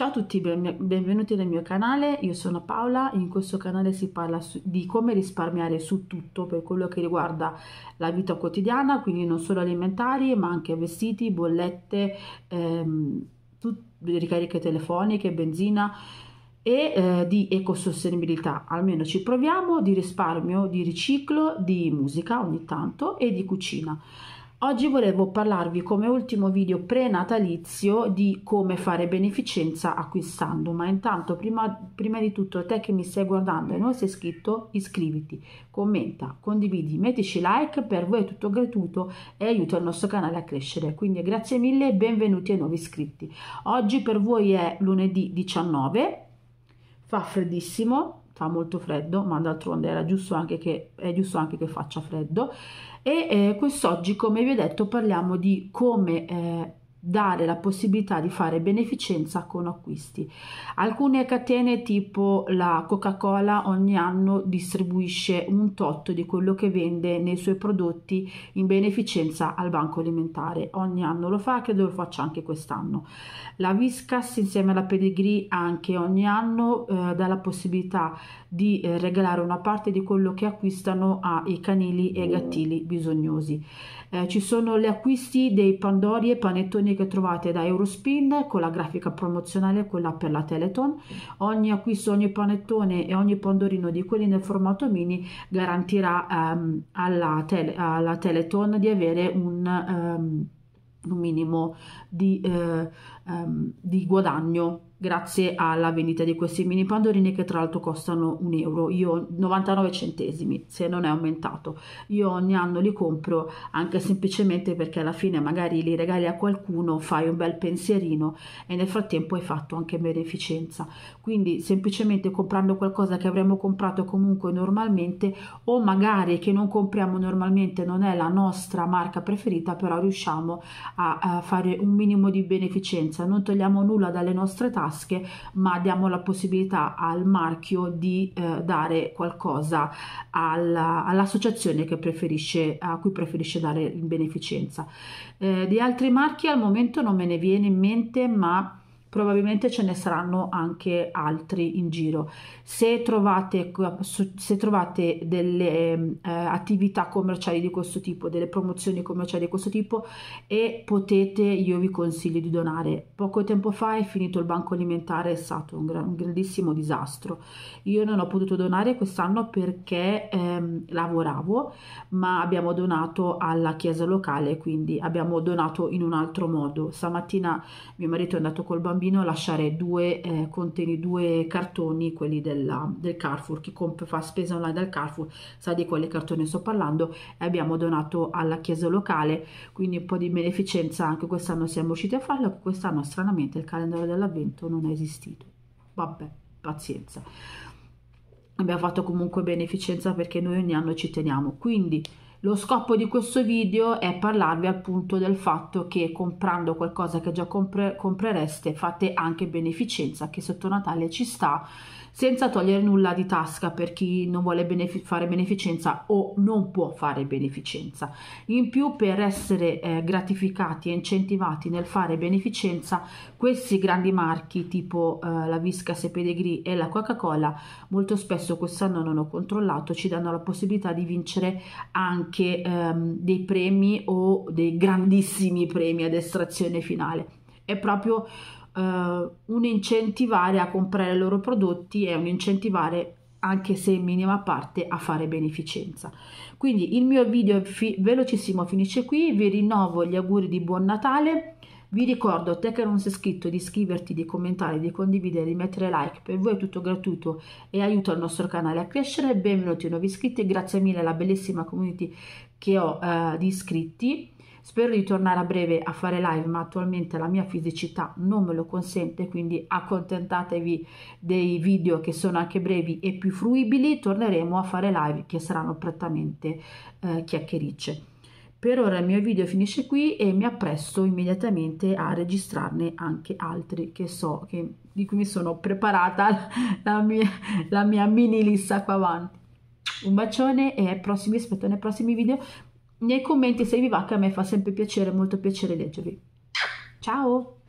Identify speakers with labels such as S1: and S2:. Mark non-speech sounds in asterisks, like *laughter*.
S1: Ciao a tutti, benvenuti nel mio canale, io sono Paola, in questo canale si parla su, di come risparmiare su tutto per quello che riguarda la vita quotidiana, quindi non solo alimentari ma anche vestiti, bollette, ehm, ricariche telefoniche, benzina e eh, di ecosostenibilità, almeno ci proviamo, di risparmio, di riciclo, di musica ogni tanto e di cucina. Oggi volevo parlarvi come ultimo video prenatalizio di come fare beneficenza acquistando, ma intanto prima, prima di tutto a te che mi stai guardando e non sei iscritto iscriviti, commenta, condividi, mettici like, per voi è tutto gratuito e aiuta il nostro canale a crescere, quindi grazie mille e benvenuti ai nuovi iscritti. Oggi per voi è lunedì 19, fa freddissimo, fa molto freddo, ma d'altronde era giusto anche che, è giusto anche che faccia freddo. E eh, quest'oggi, come vi ho detto, parliamo di come eh, dare la possibilità di fare beneficenza con acquisti. Alcune catene tipo la Coca-Cola ogni anno distribuisce un tot di quello che vende nei suoi prodotti in beneficenza al banco alimentare. Ogni anno lo fa, credo lo faccia anche quest'anno. La Viscas insieme alla Pedigree anche ogni anno eh, dà la possibilità di eh, regalare una parte di quello che acquistano ai canili e ai gattili bisognosi. Eh, ci sono gli acquisti dei pandori e panettoni opzioni che trovate da Eurospin con la grafica promozionale, quella per la Teleton. Ogni acquisto, ogni panettone e ogni pandorino di quelli nel formato mini garantirà um, alla, tele, alla, Teleton di avere un, um, un minimo di, uh, um, di guadagno grazie alla vendita di questi mini pandorini che tra l'altro costano un euro io 99 centesimi se non è aumentato io ogni anno li compro anche semplicemente perché alla fine magari li regali a qualcuno fai un bel pensierino e nel frattempo hai fatto anche beneficenza quindi semplicemente comprando qualcosa che avremmo comprato comunque normalmente o magari che non compriamo normalmente non è la nostra marca preferita però riusciamo a, a fare un minimo di beneficenza non togliamo nulla dalle nostre tasche tasche, ma diamo la possibilità al marchio di eh, dare qualcosa alla, all'associazione a cui preferisce dare in beneficenza. Eh, di altri marchi al momento non me ne viene in mente, ma probabilmente ce ne saranno anche altri in giro. Se trovate, se trovate delle ehm, eh, attività commerciali di questo tipo, delle promozioni commerciali di questo tipo e potete, io vi consiglio di donare. Poco tempo fa è finito il banco alimentare, è stato un, gran, un grandissimo disastro. Io non ho potuto donare quest'anno perché ehm, lavoravo, ma abbiamo donato alla chiesa locale, quindi abbiamo donato in un altro modo. Stamattina mio marito è andato col bambino bambino lasciare due eh, conteni, due cartoni, quelli della, del Carrefour, chi comp- fa spesa online dal Carrefour sa di quale cartone sto parlando e abbiamo donato alla chiesa locale, quindi un po' di beneficenza anche quest'anno siamo riusciti a farlo, quest'anno stranamente il calendario dell'avvento non è esistito, vabbè pazienza abbiamo fatto comunque beneficenza perché noi ogni anno ci teniamo quindi lo scopo di questo video è parlarvi appunto del fatto che comprando qualcosa che già compre comprereste fate anche beneficenza che sotto Natale ci sta senza togliere nulla di tasca per chi non vuole benefic fare beneficenza o non può fare beneficenza. In più per essere eh, gratificati e incentivati nel fare beneficenza questi grandi marchi tipo eh, la Viscas e Pedigree e la Coca-Cola molto spesso quest'anno non ho controllato ci danno la possibilità di vincere anche anche ehm, dei premi o dei grandissimi premi ad estrazione finale, è proprio eh, un incentivare a comprare i loro prodotti e un incentivare anche se in minima parte a fare beneficenza. Quindi il mio video fi- velocissimo finisce qui, vi rinnovo gli auguri di buon Natale. Vi ricordo, te che non sei iscritto, di iscriverti, di commentare, di condividere, di mettere like. Per voi è tutto gratuito e aiuta il nostro canale a crescere. Benvenuti nuovi iscritti, grazie mille alla bellissima community che ho eh, di iscritti. Spero di tornare a breve a fare live, ma attualmente la mia fisicità non me lo consente, quindi accontentatevi dei video che sono anche brevi e più fruibili. Torneremo a fare live che saranno prettamente eh, chiacchiericce. Per ora il mio video finisce qui e mi appresto immediatamente a registrarne anche altri che so che, di cui mi sono preparata *laughs* la mia, la mia mini lista qua avanti. Un bacione e ai prossimi, aspetto nei prossimi video. Nei commenti se vi va che a me fa sempre piacere, molto piacere leggervi. Ciao!